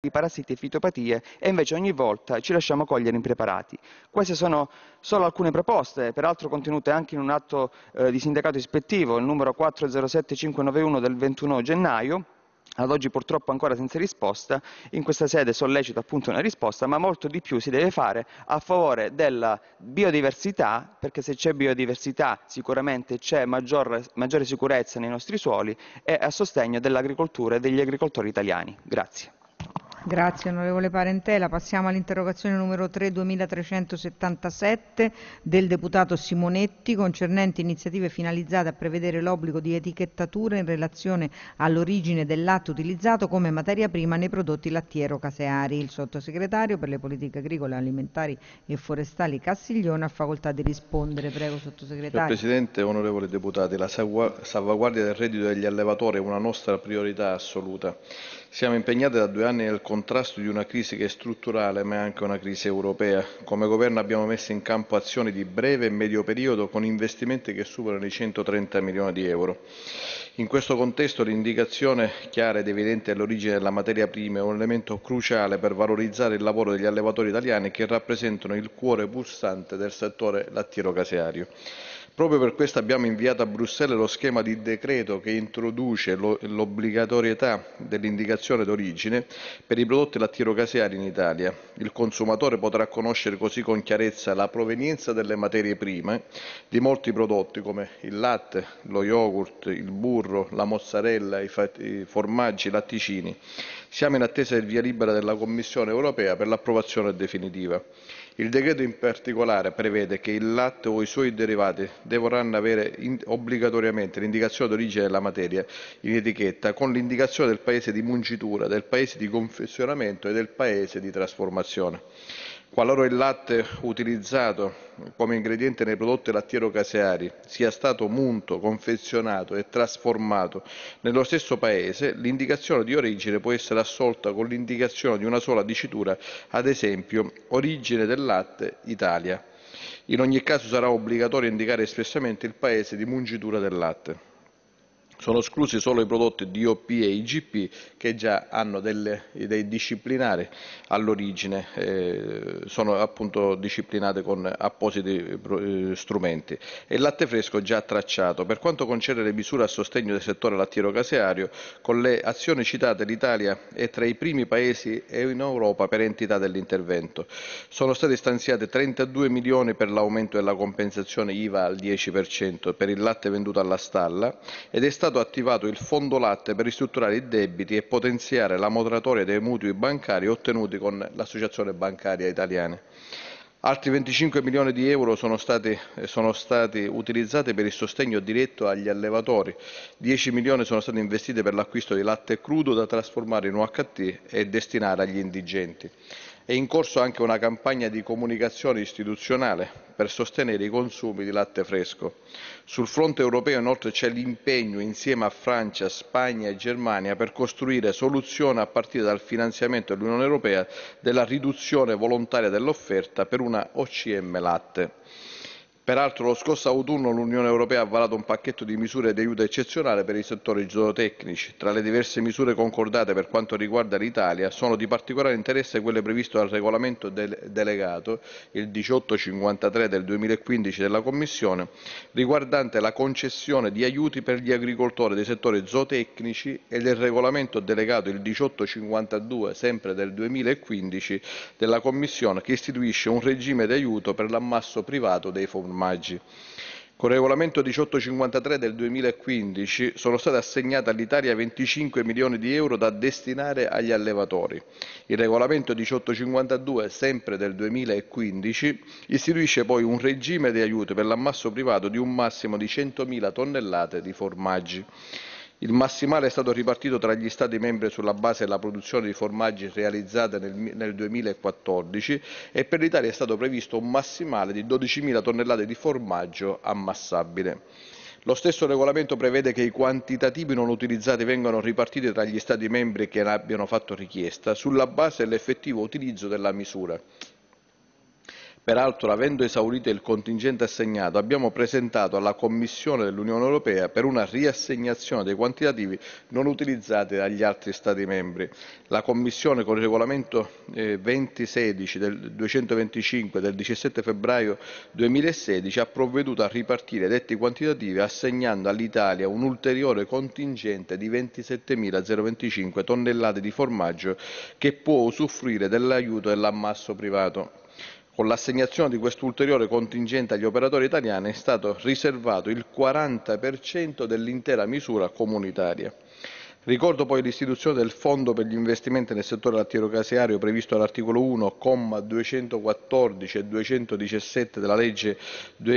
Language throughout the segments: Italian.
di parassiti e fitopatie e invece ogni volta ci lasciamo cogliere impreparati. Queste sono solo alcune proposte, peraltro contenute anche in un atto eh, di sindacato ispettivo, il numero 407591 del 21 gennaio, ad oggi purtroppo ancora senza risposta, in questa sede sollecito appunto una risposta, ma molto di più si deve fare a favore della biodiversità, perché se c'è biodiversità sicuramente c'è maggior, maggiore sicurezza nei nostri suoli e a sostegno dell'agricoltura e degli agricoltori italiani. Grazie. Grazie onorevole Parentela. Passiamo all'interrogazione numero 3 2377 del deputato Simonetti concernente iniziative finalizzate a prevedere l'obbligo di etichettatura in relazione all'origine del latte utilizzato come materia prima nei prodotti lattiero-caseari. Il sottosegretario per le politiche agricole, alimentari e forestali Castiglione ha facoltà di rispondere. Prego sottosegretario. Signor Presidente, onorevoli deputati, la salvaguardia del reddito degli allevatori è una nostra priorità assoluta. Siamo impegnati da due anni nel contesto contrasto di una crisi che è strutturale ma è anche una crisi europea. Come governo abbiamo messo in campo azioni di breve e medio periodo con investimenti che superano i 130 milioni di euro. In questo contesto l'indicazione chiara ed evidente dell'origine della materia prima è un elemento cruciale per valorizzare il lavoro degli allevatori italiani che rappresentano il cuore pulsante del settore lattiero-caseario. Proprio per questo abbiamo inviato a Bruxelles lo schema di decreto che introduce l'obbligatorietà dell'indicazione d'origine per i prodotti lattiero-caseari in Italia. Il consumatore potrà conoscere così con chiarezza la provenienza delle materie prime di molti prodotti come il latte, lo yogurt, il burro, la mozzarella, i formaggi, i latticini. Siamo in attesa del via libera della Commissione europea per l'approvazione definitiva. Il decreto in particolare prevede che il latte o i suoi derivati dovranno avere obbligatoriamente l'indicazione d'origine della materia in etichetta con l'indicazione del paese di mungitura, del paese di confezionamento e del paese di trasformazione qualora il latte utilizzato come ingrediente nei prodotti lattiero-caseari sia stato munto, confezionato e trasformato nello stesso Paese, l'indicazione di origine può essere assolta con l'indicazione di una sola dicitura, ad esempio "Origine del latte: Italia". In ogni caso sarà obbligatorio indicare espressamente il Paese di mungitura del latte. Sono esclusi solo i prodotti DOP e IGP che già hanno delle, dei disciplinari all'origine, eh, sono appunto disciplinate con appositi eh, strumenti. E il latte fresco già tracciato. Per quanto concerne le misure a sostegno del settore lattiero-caseario, con le azioni citate l'Italia è tra i primi paesi in Europa per entità dell'intervento. Sono state stanziate 32 milioni per l'aumento della compensazione IVA al 10% per il latte venduto alla stalla ed è stato stato attivato il Fondo Latte per ristrutturare i debiti e potenziare la moderatoria dei mutui bancari ottenuti con l'Associazione Bancaria Italiana. Altri 25 milioni di euro sono stati, sono stati, utilizzati per il sostegno diretto agli allevatori, 10 milioni sono stati investiti per l'acquisto di latte crudo da trasformare in UHT e destinare agli indigenti. È in corso anche una campagna di comunicazione istituzionale per sostenere i consumi di latte fresco. Sul fronte europeo inoltre c'è l'impegno insieme a Francia, Spagna e Germania per costruire soluzioni a partire dal finanziamento dell'Unione Europea della riduzione volontaria dell'offerta per una OCM latte. Peraltro lo scorso autunno l'Unione Europea ha varato un pacchetto di misure di aiuto eccezionale per i settori zootecnici. Tra le diverse misure concordate per quanto riguarda l'Italia sono di particolare interesse quelle previste dal regolamento del delegato il 1853 del 2015 della Commissione riguardante la concessione di aiuti per gli agricoltori dei settori zootecnici e del regolamento delegato il 1852 sempre del 2015 della Commissione che istituisce un regime di aiuto per l'ammasso privato dei formati ormaggi. Con il regolamento 1853 del 2015 sono state assegnate all'Italia 25 milioni di euro da destinare agli allevatori. Il regolamento 1852, sempre del 2015, istituisce poi un regime di aiuti per l'ammasso privato di un massimo di 100.000 tonnellate di formaggi. Il massimale è stato ripartito tra gli Stati membri sulla base della produzione di formaggi realizzata nel, nel 2014 e per l'Italia è stato previsto un massimale di 12.000 tonnellate di formaggio ammassabile. Lo stesso regolamento prevede che i quantitativi non utilizzati vengano ripartiti tra gli Stati membri che ne abbiano fatto richiesta sulla base dell'effettivo utilizzo della misura Peraltro, avendo esaurito il contingente assegnato, abbiamo presentato alla Commissione dell'Unione Europea per una riassegnazione dei quantitativi non utilizzati dagli altri Stati membri. La Commissione, con il regolamento eh, 2016 del 225 del 17 febbraio 2016, ha provveduto a ripartire detti quantitativi assegnando all'Italia un ulteriore contingente di 27.025 tonnellate di formaggio che può usufruire dell'aiuto dell'ammasso privato. Con l'assegnazione di quest'ulteriore contingente agli operatori italiani è stato riservato il 40% dell'intera misura comunitaria. Ricordo poi l'istituzione del Fondo per gli investimenti nel settore lattiero-caseario previsto all'articolo 1, comma 214 e 217 della legge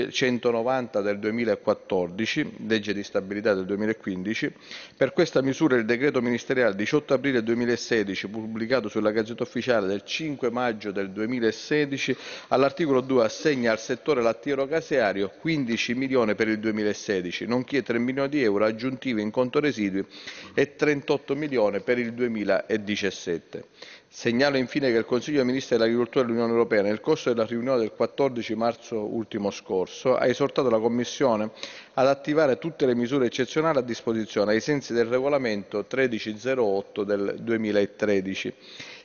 190 del 2014, legge di stabilità del 2015. Per questa misura il decreto ministeriale 18 aprile 2016, pubblicato sulla Gazzetta Ufficiale del 5 maggio del 2016, all'articolo 2 assegna al settore lattiero-caseario 15 milioni per il 2016, nonché 3 milioni di euro aggiuntivi in conto residui e 3 38 milioni per il 2017. Segnalo infine che il Consiglio dei Ministri dell'Agricoltura dell'Unione Europea, nel corso della riunione del 14 marzo ultimo scorso, ha esortato la Commissione ad attivare tutte le misure eccezionali a disposizione ai sensi del regolamento 1308 del 2013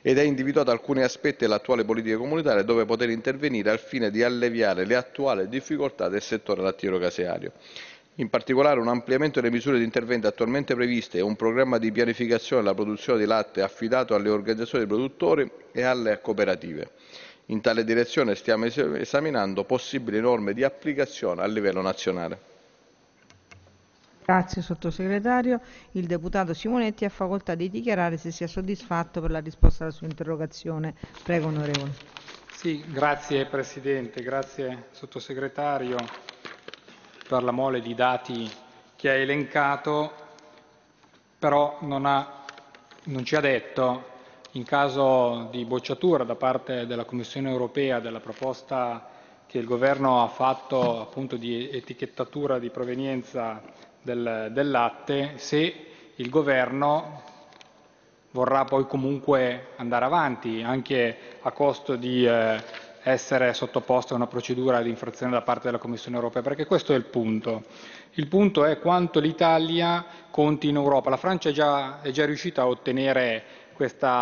ed ha individuato alcuni aspetti dell'attuale politica comunitaria dove poter intervenire al fine di alleviare le attuali difficoltà del settore lattiero-caseario. In particolare, un ampliamento delle misure di intervento attualmente previste e un programma di pianificazione della produzione di latte affidato alle organizzazioni dei produttori e alle cooperative. In tale direzione stiamo esaminando possibili norme di applicazione a livello nazionale. Grazie sottosegretario. Il deputato Simonetti ha facoltà di dichiarare se sia soddisfatto per la risposta alla sua interrogazione. Prego onorevole. Sì, grazie Presidente, grazie sottosegretario per la mole di dati che ha elencato, però non, ha, non ci ha detto in caso di bocciatura da parte della Commissione europea della proposta che il governo ha fatto appunto di etichettatura di provenienza del, del latte, se il governo vorrà poi comunque andare avanti anche a costo di eh, essere sottoposte a una procedura di infrazione da parte della Commissione europea, perché questo è il punto. Il punto è quanto l'Italia conti in Europa. La Francia è già, è già riuscita a ottenere questa